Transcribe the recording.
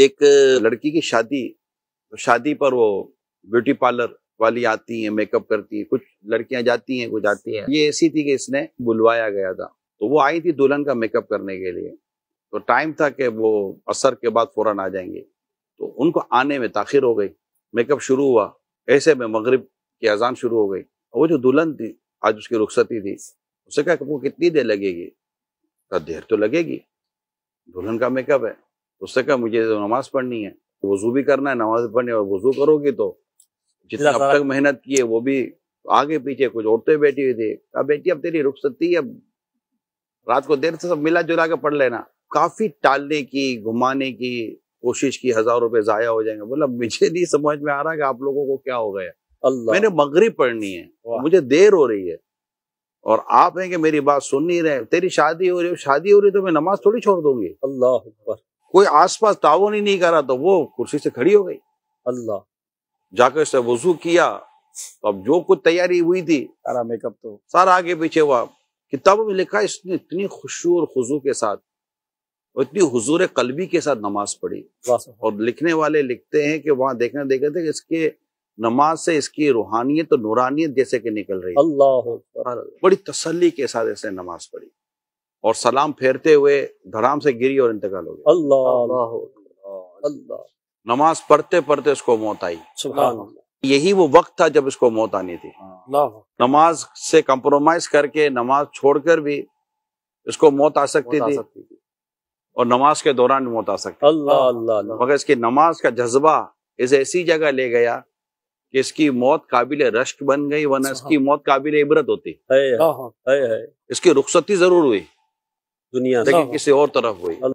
एक लड़की की शादी शादी पर वो ब्यूटी पार्लर वाली आती है मेकअप करती है कुछ लड़कियां जाती हैं कुछ आती हैं ये ऐसी थी कि इसने बुलवाया गया था तो वो आई थी दुल्हन का मेकअप करने के लिए तो टाइम था कि वो असर के बाद फ़ौरन आ जाएंगे तो उनको आने में ताखिर हो गई मेकअप शुरू हुआ ऐसे में मगरब की अजान शुरू हो गई और वो जो दुल्हन थी आज उसकी रुख्सती थी उससे कहा कि वो कितनी देर लगेगी तो देर तो लगेगी दुल्हन का मेकअप है उससे कहा मुझे तो नमाज पढ़नी है तो वजू भी करना है नमाज पढ़नी है और वजू करोगी तो जितना अब तक मेहनत की है वो भी आगे पीछे कुछ औरतें बैठी हुई थी अब बेटी अब तेरी रुक सकती है अब रात को देर से सब मिला जुला के पढ़ लेना काफी टालने की घुमाने की कोशिश की हजार रुपए जाया हो जाएंगे बोला मुझे नहीं समझ में आ रहा कि आप लोगों को क्या हो गया अल्लाह मैंने मगरी पढ़नी है मुझे देर हो रही है और आप हैं कि मेरी बात सुन नहीं रहे तेरी शादी हो रही हो शादी हो रही तो मैं नमाज थोड़ी छोड़ दूंगी अल्लाह कोई आसपास तावन ही नहीं कर रहा तो वो कुर्सी से खड़ी हो गई अल्लाह जाकर उसने वजू किया तो अब जो कुछ तैयारी हुई थी सारा मेकअप तो सारा आगे पीछे हुआ किताबों में लिखा इसने इतनी खुशू और खुजू के साथ और इतनी हजूर कलबी के साथ नमाज पढ़ी और लिखने वाले लिखते हैं कि वहां देखने देखे थे इसके नमाज से इसकी रूहानियत और नूरानियत जैसे कि निकल रही अल्लाह बड़ी तसली के साथ इसने नमाज पढ़ी और सलाम फेरते हुए धराम से गिरी और इंतकाल हो गया अल्लाह अल्लाह नमाज पढ़ते पढ़ते उसको मौत आई यही वो वक्त था जब इसको मौत आनी थी हाँ। नमाज से कम्प्रोमाइज करके नमाज छोड़कर भी इसको मौत आ सकती मौत थी, आ थी। और नमाज के दौरान मौत आ सकती अल्लाह अल्लाह मगर इसकी नमाज का जज्बा इसे ऐसी जगह ले गया कि इसकी मौत काबिल रश्क बन गई वरना इसकी मौत काबिल इबरत होती है, हाँ, हाँ। इसकी रुख्सती जरूर हुई दुनिया लेकिन किसी और तरफ हुई